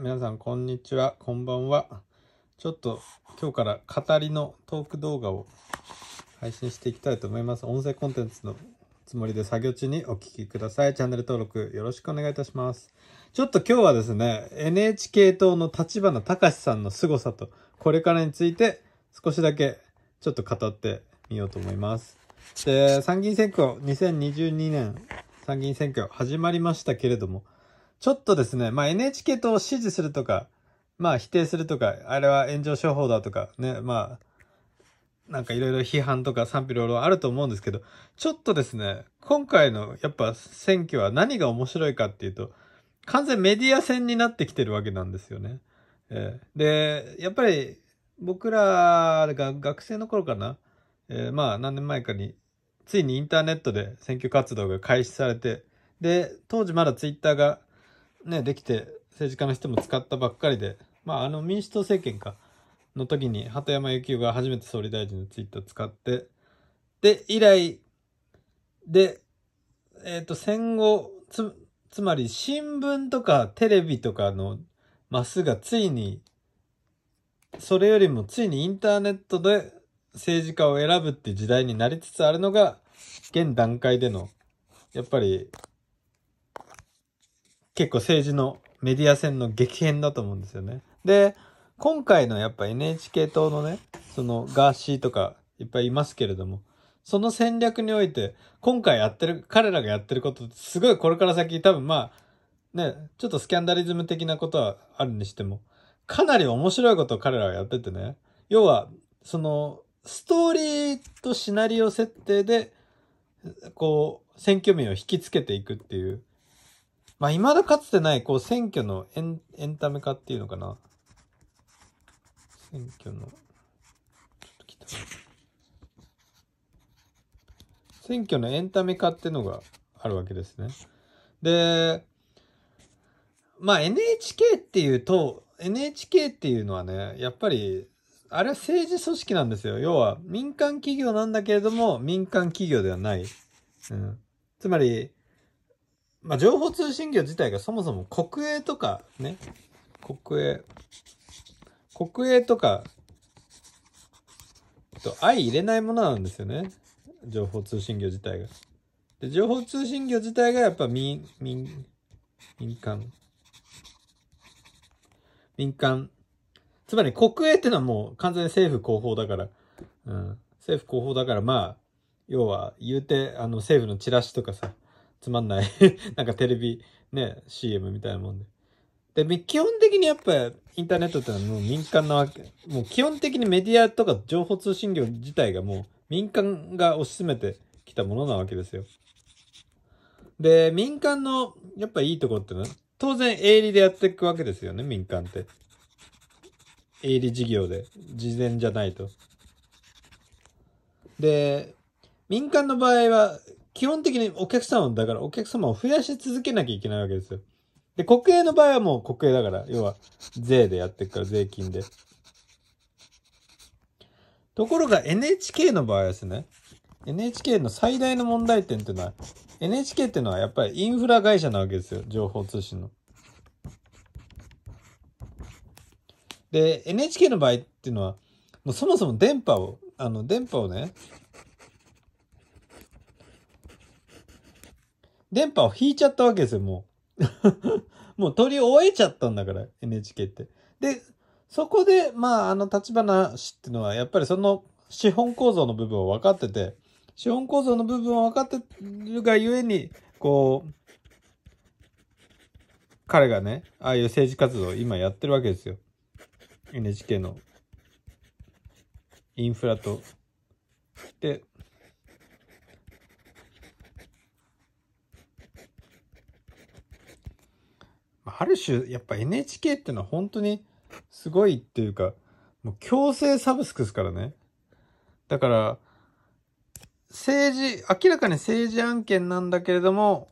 皆さん、こんにちは。こんばんは。ちょっと今日から語りのトーク動画を配信していきたいと思います。音声コンテンツのつもりで作業中にお聴きください。チャンネル登録よろしくお願いいたします。ちょっと今日はですね、NHK 党の立花隆さんの凄さと、これからについて少しだけちょっと語ってみようと思います。で、参議院選挙、2022年参議院選挙始まりましたけれども、ちょっとですね、まあ、NHK 党を支持するとか、まあ、否定するとか、あれは炎上処方だとか、ね、まあ、なんかいろいろ批判とか賛否両論あると思うんですけど、ちょっとですね、今回のやっぱ選挙は何が面白いかっていうと、完全メディア戦になってきてるわけなんですよね。えー、で、やっぱり僕らが学生の頃かな、えー、まあ何年前かに、ついにインターネットで選挙活動が開始されて、で、当時まだツイッターがね、できて政治家の人も使ったばっかりで、まあ、あの民主党政権かの時に鳩山由紀夫が初めて総理大臣のツイッター使ってで以来で、えっ、ー、と戦後つつまり新聞とかテレビとかのマスがついにそれよりもついにインターネットで政治家を選ぶって時代になりつつあるのが現段階でのやっぱり結構政治のメディア戦の激変だと思うんですよね。で、今回のやっぱ NHK 党のね、そのガーシーとかいっぱいいますけれども、その戦略において、今回やってる、彼らがやってることってすごいこれから先多分まあ、ね、ちょっとスキャンダリズム的なことはあるにしても、かなり面白いことを彼らはやっててね、要は、その、ストーリーとシナリオ設定で、こう、選挙民を引きつけていくっていう、まあ、未だかつてない、こう、選挙のエンエンタメ化っていうのかな。選挙の、ちょっと来た。選挙のエンタメ化っていうのがあるわけですね。で、まあ NHK っていうと、NHK っていうのはね、やっぱり、あれは政治組織なんですよ。要は民間企業なんだけれども、民間企業ではない。うん、つまり、まあ、情報通信業自体がそもそも国営とかね、国営、国営とか、と相入れないものなんですよね。情報通信業自体が。で、情報通信業自体がやっぱ民、民、民間。民間。つまり国営ってのはもう完全に政府広報だから、うん、政府広報だからまあ、要は言うて、あの政府のチラシとかさ、つまんない なんかテレビ、ね、CM みたいなもんで。で、基本的にやっぱインターネットってのはもう民間なわけ。もう基本的にメディアとか情報通信業自体がもう民間が推し進めてきたものなわけですよ。で、民間のやっぱいいところってのは当然営利でやっていくわけですよね、民間って。営利事業で。事前じゃないと。で、民間の場合は基本的にお客様、だからお客様を増やし続けなきゃいけないわけですよ。で、国営の場合はもう国営だから、要は税でやってるから、税金で。ところが NHK の場合ですね、NHK の最大の問題点っていうのは、NHK っていうのはやっぱりインフラ会社なわけですよ、情報通信の。で、NHK の場合っていうのは、もうそもそも電波を、あの、電波をね、電波を引いちゃったわけですよ、もう。もう取り終えちゃったんだから、NHK って。で、そこで、まあ、あの、立花氏っていうのは、やっぱりその資本構造の部分を分かってて、資本構造の部分を分かってるがゆえに、こう、彼がね、ああいう政治活動を今やってるわけですよ。NHK のインフラと。で、ある種、やっぱ NHK ってのは本当にすごいっていうか、もう強制サブスクですからね。だから、政治、明らかに政治案件なんだけれども、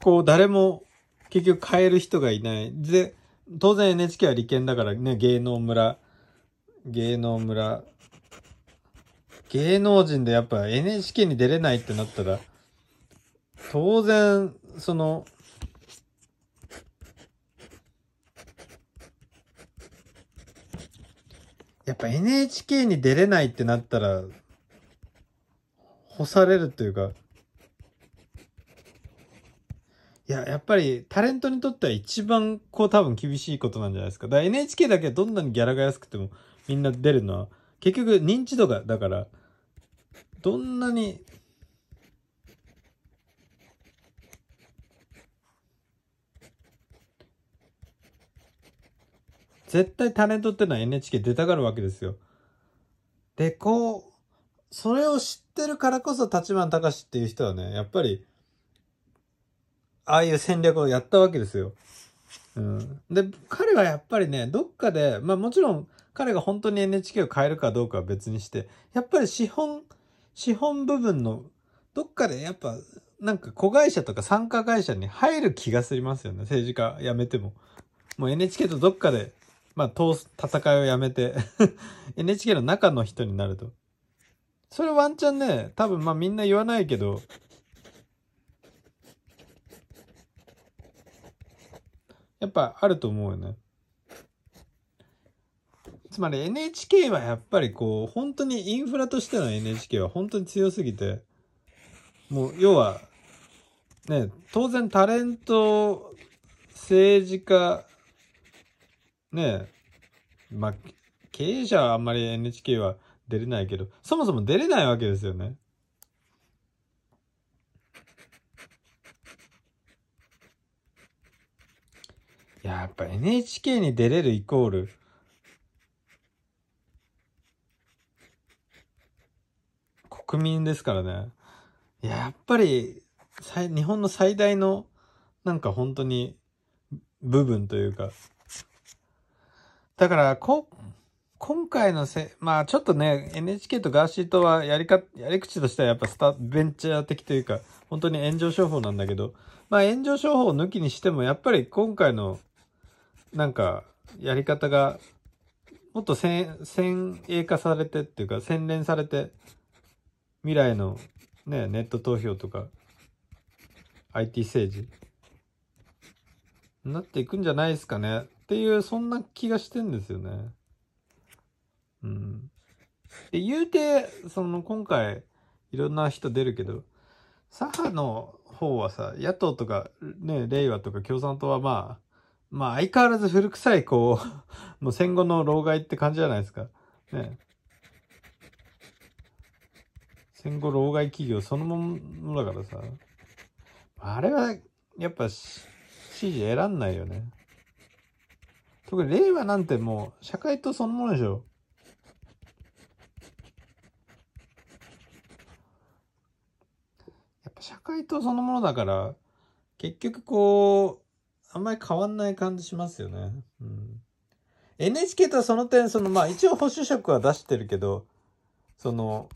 こう誰も結局変える人がいない。で、当然 NHK は利権だからね、芸能村、芸能村、芸能人でやっぱ NHK に出れないってなったら、当然、その、やっぱ NHK に出れないってなったら、干されるというか、いや、やっぱりタレントにとっては一番こう多分厳しいことなんじゃないですか。だから NHK だけはどんなにギャラが安くてもみんな出るのは、結局認知度が、だから、どんなに絶対タレントってのは NHK 出たがるわけですよ。で、こう、それを知ってるからこそ立花隆っていう人はね、やっぱり、ああいう戦略をやったわけですよ。うん、で、彼はやっぱりね、どっかで、まあもちろん彼が本当に NHK を変えるかどうかは別にして、やっぱり資本、資本部分の、どっかでやっぱ、なんか子会社とか参加会社に入る気がすりますよね、政治家辞めても。もう NHK とどっかでまあ、す、戦いをやめて NHK の中の人になると。それワンチャンね、多分まあみんな言わないけど、やっぱあると思うよね。つまり NHK はやっぱりこう、本当にインフラとしての NHK は本当に強すぎて、もう要は、ね、当然タレント、政治家、ねえ、まあ、経営者はあんまり NHK は出れないけど、そもそも出れないわけですよね。やっぱ NHK に出れるイコール、国民ですからね。やっぱり、日本の最大の、なんか本当に、部分というか、だからこ、今回のせ、まあちょっとね、NHK とガーシーとはやりか、やり口としてはやっぱスタ、ベンチャー的というか、本当に炎上商法なんだけど、まあ炎上商法抜きにしても、やっぱり今回の、なんか、やり方が、もっと先、先鋭化されてっていうか、洗練されて、未来のね、ネット投票とか、IT 政治、なっていくんじゃないですかね。っていう、そんな気がしてんですよね。うん。で、言うて、その、今回、いろんな人出るけど、左派の方はさ、野党とか、ね、令和とか共産党はまあ、まあ相変わらず古臭い、こう、もう戦後の老害って感じじゃないですか。ね。戦後老害企業そのものだからさ、あれは、やっぱ、支持選んないよね。局令和なんてもう社会とそのものでしょ。やっぱ社会とそのものだから、結局こう、あんまり変わんない感じしますよね。うん、NHK とはその点、そのまあ一応保守色は出してるけど、その、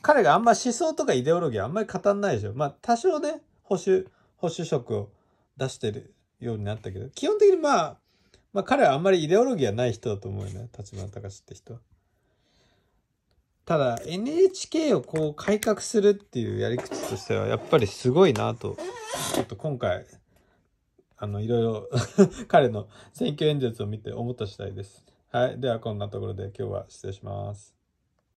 彼があんま思想とかイデオロギーあんまり語んないでしょ。まあ多少ね、保守、保守色を出してるようになったけど、基本的にまあ、まあ彼はあんまりイデオロギーはない人だと思うよね、立花隆って人は。ただ NHK をこう改革するっていうやり口としてはやっぱりすごいなと、ちょっと今回、あの、いろいろ 彼の選挙演説を見て思った次第です。はい。ではこんなところで今日は失礼します。